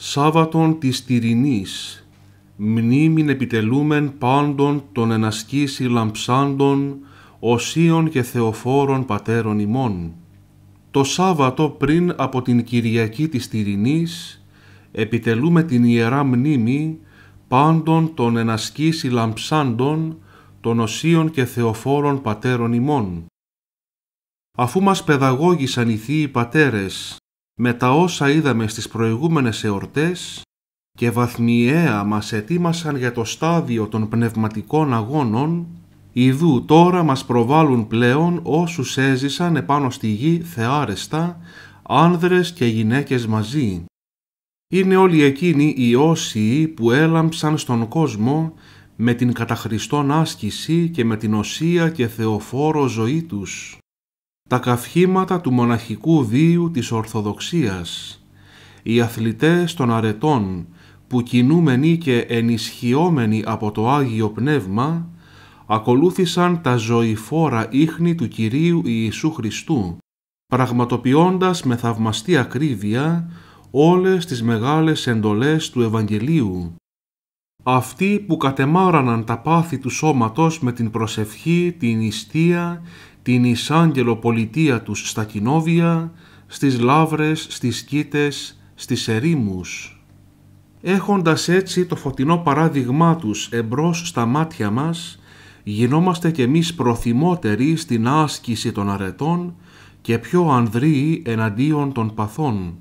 Σάββατον της τυρινής, μνήμην επιτελούμεν πάντων των ενασκήσι λαμψάντων, οσίων και θεοφόρων πατέρων ημών. Το Σάββατο πριν από την Κυριακή της Τυρινής, επιτελούμε την Ιερά Μνήμη πάντων των ενασκήσι λαμψάντων, των οσίων και θεοφόρων πατέρων ημών. Αφού μας παιδαγώγησαν οι θείοι πατέρες με τα όσα είδαμε στις προηγούμενες εορτές και βαθμιαία μας ετοίμασαν για το στάδιο των πνευματικών αγώνων, ιδού τώρα μας προβάλλουν πλέον όσους έζησαν επάνω στη γη θεάρεστα, άνδρες και γυναίκες μαζί. Είναι όλοι εκείνοι οι όσοι που έλαμψαν στον κόσμο με την καταχριστόν άσκηση και με την οσία και θεοφόρο ζωή τους τα καυχήματα του μοναχικού βίου της Ορθοδοξίας, οι αθλητές των αρετών που κινούμενοι και ενισχυόμενοι από το Άγιο Πνεύμα, ακολούθησαν τα ζωηφόρα ίχνη του Κυρίου Ιησού Χριστού, πραγματοποιώντας με θαυμαστή ακρίβεια όλες τις μεγάλες εντολές του Ευαγγελίου. Αυτοί που κατεμάραναν τα πάθη του σώματος με την προσευχή, την ιστία την εισάγγελο πολιτεία τους στα κοινόβια, στις λαύρες, στις κήτες, στις ερήμους. Έχοντας έτσι το φωτεινό παράδειγμά τους εμπρός στα μάτια μας, γινόμαστε κι εμείς προθυμότεροι στην άσκηση των αρετών και πιο ανδρείοι εναντίον των παθών.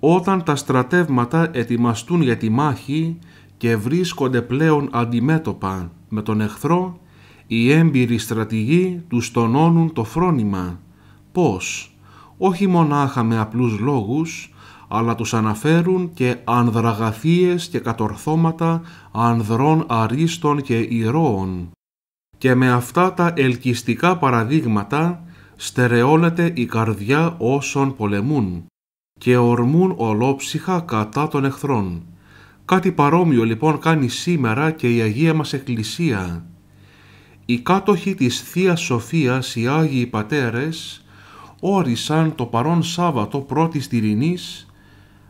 Όταν τα στρατεύματα ετοιμαστούν για τη μάχη και βρίσκονται πλέον αντιμέτωπα με τον εχθρό, οι έμπειροι στρατηγοί τους τονώνουν το φρόνημα. Πώς, όχι μονάχα με απλούς λόγους, αλλά τους αναφέρουν και ανδραγαθίες και κατορθώματα ανδρών αρίστων και ηρώων. Και με αυτά τα ελκυστικά παραδείγματα στερεώνεται η καρδιά όσων πολεμούν και ορμούν ολόψυχα κατά των εχθρών. Κάτι παρόμοιο λοιπόν κάνει σήμερα και η Αγία μας Εκκλησία οι κάτοχοι της Θείας Σοφίας, οι Άγιοι Πατέρες, όρισαν το παρόν Σάββατο πρώτης τυρινής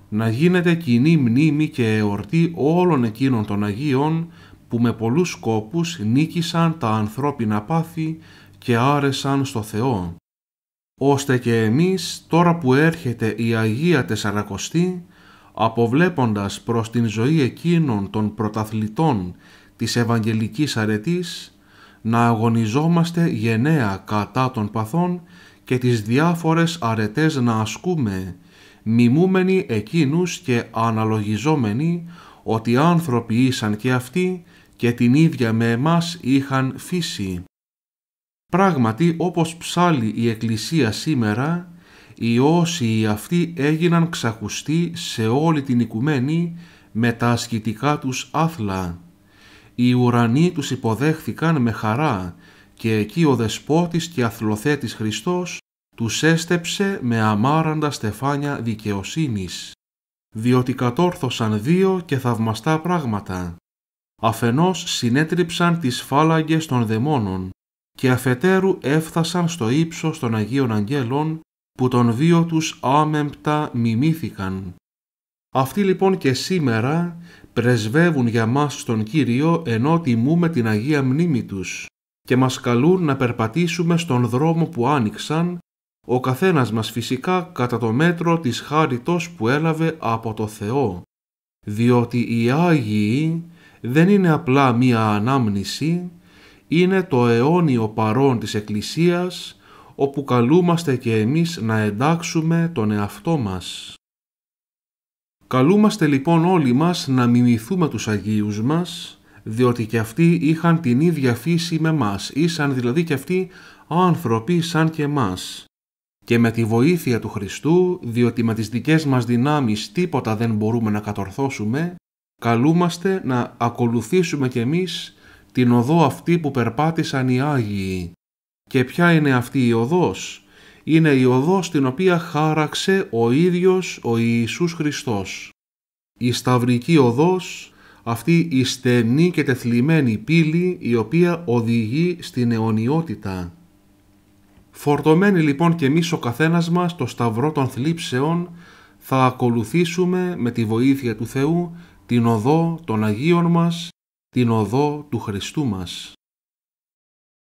να γίνεται κοινή μνήμη και εορτή όλων εκείνων των Αγίων που με πολλούς σκόπους νίκησαν τα ανθρώπινα πάθη και άρεσαν στο Θεό, ώστε και εμείς τώρα που έρχεται η Αγία Τεσσαρακοστή, αποβλέποντας προς την ζωή εκείνων των πρωταθλητών της Ευαγγελικής Αρετής, να αγωνιζόμαστε γενναία κατά των παθών και τις διάφορες αρετές να ασκούμε, μιμούμενοι εκείνους και αναλογιζόμενοι ότι άνθρωποι ήσαν και αυτοί και την ίδια με εμάς είχαν φύση. Πράγματι, όπως ψάλλει η Εκκλησία σήμερα, οι όσοι αυτοί έγιναν ξακουστοί σε όλη την οικουμένη με τα ασκητικά τους άθλα οι ουρανοί τους υποδέχθηκαν με χαρά και εκεί ο δεσπότης και αθλοθέτης Χριστός τους έστεψε με αμάραντα στεφάνια δικαιοσύνης, διότι κατόρθωσαν δύο και θαυμαστά πράγματα. Αφενός συνέτριψαν τις φάλαγγες των δαιμόνων και αφετέρου έφτασαν στο ύψος των Αγίων Αγγέλων που τον δύο τους άμεμπτα μιμήθηκαν. Αυτοί λοιπόν και σήμερα πρεσβεύουν για μας τον Κύριο ενώ τιμούμε την Αγία Μνήμη τους και μας καλούν να περπατήσουμε στον δρόμο που άνοιξαν, ο καθένας μας φυσικά κατά το μέτρο της χάριτος που έλαβε από το Θεό. Διότι οι Άγιοι δεν είναι απλά μία ανάμνηση, είναι το αιώνιο παρόν της Εκκλησίας, όπου καλούμαστε και εμείς να εντάξουμε τον εαυτό μας. Καλούμαστε λοιπόν όλοι μας να μιμηθούμε τους Αγίους μας, διότι και αυτοί είχαν την ίδια φύση με μας, ήσαν δηλαδή και αυτοί άνθρωποι σαν και μας. Και με τη βοήθεια του Χριστού, διότι με τις δικές μας δυνάμεις τίποτα δεν μπορούμε να κατορθώσουμε, καλούμαστε να ακολουθήσουμε κι εμείς την οδό αυτή που περπάτησαν οι Άγιοι. Και ποια είναι αυτή η οδός, είναι η οδός την οποία χάραξε ο ίδιος ο Ιησούς Χριστός. Η σταυρική οδός, αυτή η στενή και τεθλιμμένη πύλη η οποία οδηγεί στην αιωνιότητα. Φορτωμένοι λοιπόν και εμείς ο καθένας μας το σταυρό των θλίψεων θα ακολουθήσουμε με τη βοήθεια του Θεού την οδό των Αγίων μας, την οδό του Χριστού μας.